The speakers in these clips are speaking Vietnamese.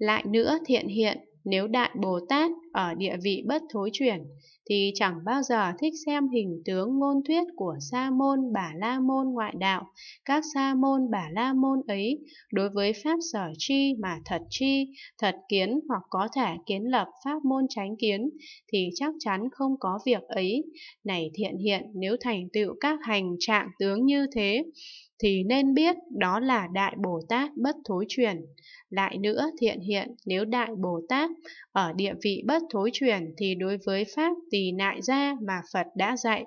Lại nữa thiện hiện, nếu Đại Bồ Tát ở địa vị bất thối chuyển thì chẳng bao giờ thích xem hình tướng ngôn thuyết của sa môn bà la môn ngoại đạo các sa môn bà la môn ấy đối với pháp sở chi mà thật chi thật kiến hoặc có thể kiến lập pháp môn chánh kiến thì chắc chắn không có việc ấy này thiện hiện nếu thành tựu các hành trạng tướng như thế thì nên biết đó là Đại Bồ Tát bất thối chuyển Lại nữa thiện hiện nếu Đại Bồ Tát ở địa vị bất bất thối chuyển thì đối với Pháp tỳ nại ra mà Phật đã dạy,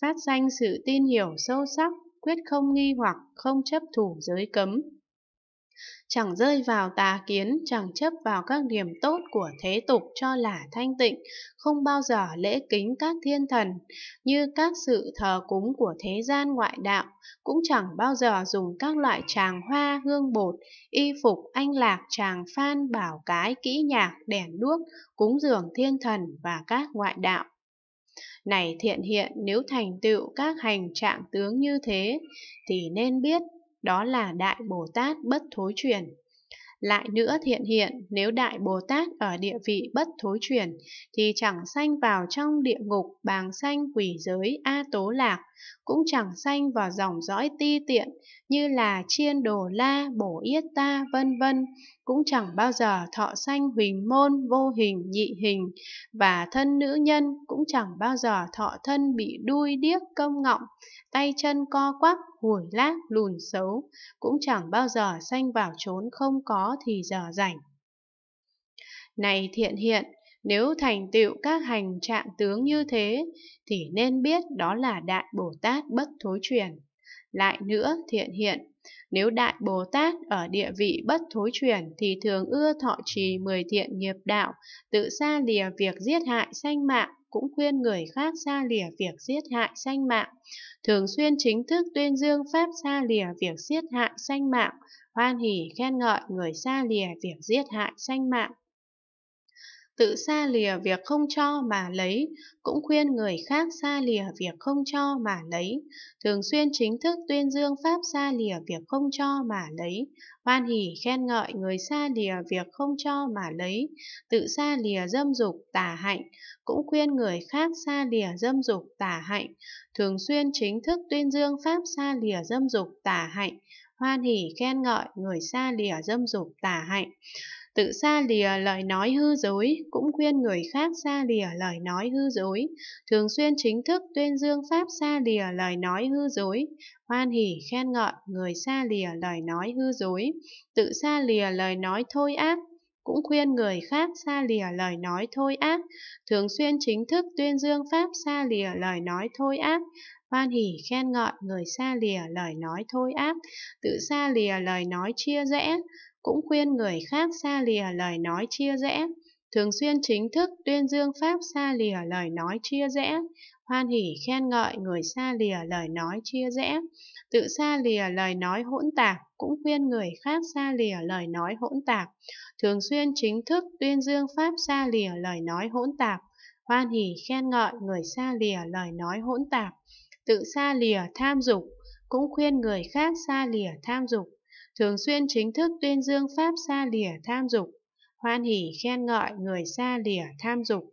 phát danh sự tin hiểu sâu sắc, quyết không nghi hoặc không chấp thủ giới cấm chẳng rơi vào tà kiến, chẳng chấp vào các điểm tốt của thế tục cho là thanh tịnh, không bao giờ lễ kính các thiên thần, như các sự thờ cúng của thế gian ngoại đạo, cũng chẳng bao giờ dùng các loại tràng hoa, hương bột, y phục, anh lạc, tràng phan, bảo cái, kỹ nhạc, đèn đuốc, cúng dường thiên thần và các ngoại đạo. Này thiện hiện, nếu thành tựu các hành trạng tướng như thế, thì nên biết đó là Đại Bồ Tát Bất Thối Chuyển. Lại nữa thiện hiện, nếu Đại Bồ Tát ở địa vị bất thối chuyển, thì chẳng sanh vào trong địa ngục bàng sanh quỷ giới A Tố Lạc, cũng chẳng sanh vào dòng dõi ti tiện như là chiên đồ la, bổ yết ta, vân vân, cũng chẳng bao giờ thọ sanh huỳnh môn, vô hình, nhị hình, và thân nữ nhân cũng chẳng bao giờ thọ thân bị đuôi điếc công ngọng, tay chân co quắp, hủi lác, lùn xấu, cũng chẳng bao giờ sanh vào chốn không có rõ thì giờ rảnh. Này thiện hiện, nếu thành tựu các hành trạng tướng như thế, thì nên biết đó là Đại Bồ Tát bất thối truyền. Lại nữa, thiện hiện, nếu Đại Bồ Tát ở địa vị bất thối chuyển thì thường ưa thọ trì mười thiện nghiệp đạo, tự xa lìa việc giết hại sanh mạng, cũng khuyên người khác xa lìa việc giết hại sanh mạng, thường xuyên chính thức tuyên dương pháp xa lìa việc giết hại sanh mạng, hoan hỉ khen ngợi người xa lìa việc giết hại sanh mạng tự xa lìa việc không cho mà lấy, cũng khuyên người khác xa lìa việc không cho mà lấy, thường xuyên chính thức tuyên dương pháp xa lìa việc không cho mà lấy, hoan hỉ khen ngợi người xa lìa việc không cho mà lấy, tự xa lìa dâm dục tà hạnh, cũng khuyên người khác xa lìa dâm dục tà hạnh, thường xuyên chính thức tuyên dương pháp xa lìa dâm dục tà hạnh, hoan hỉ khen ngợi người xa lìa dâm dục tà hạnh tự xa lìa lời nói hư dối, cũng khuyên người khác xa lìa lời nói hư dối, thường xuyên chính thức tuyên dương pháp xa lìa lời nói hư dối, hoan hỉ khen ngợi người xa lìa lời nói hư dối, tự xa lìa lời nói thôi ác, cũng khuyên người khác xa lìa lời nói thôi ác, thường xuyên chính thức tuyên dương pháp xa lìa lời nói thôi ác, hoan hỉ khen ngợi người xa lìa lời nói thôi ác, tự xa lìa lời nói chia rẽ, cũng khuyên người khác xa lìa lời nói chia rẽ thường xuyên chính thức tuyên dương pháp xa lìa lời nói chia rẽ, hoan hỉ khen ngợi người xa lìa lời nói chia rẽ, tự xa lìa lời nói hỗn tạp, cũng khuyên người khác xa lìa lời nói hỗn tạp, thường xuyên chính thức tuyên dương pháp xa lìa lời nói hỗn tạp, hoan hỉ khen ngợi người xa lìa lời nói hỗn tạp, tự xa lìa tham dục, cũng khuyên người khác xa lìa tham dục, thường xuyên chính thức tuyên dương pháp xa lìa tham dục, hoan hỉ khen ngợi người xa lìa tham dục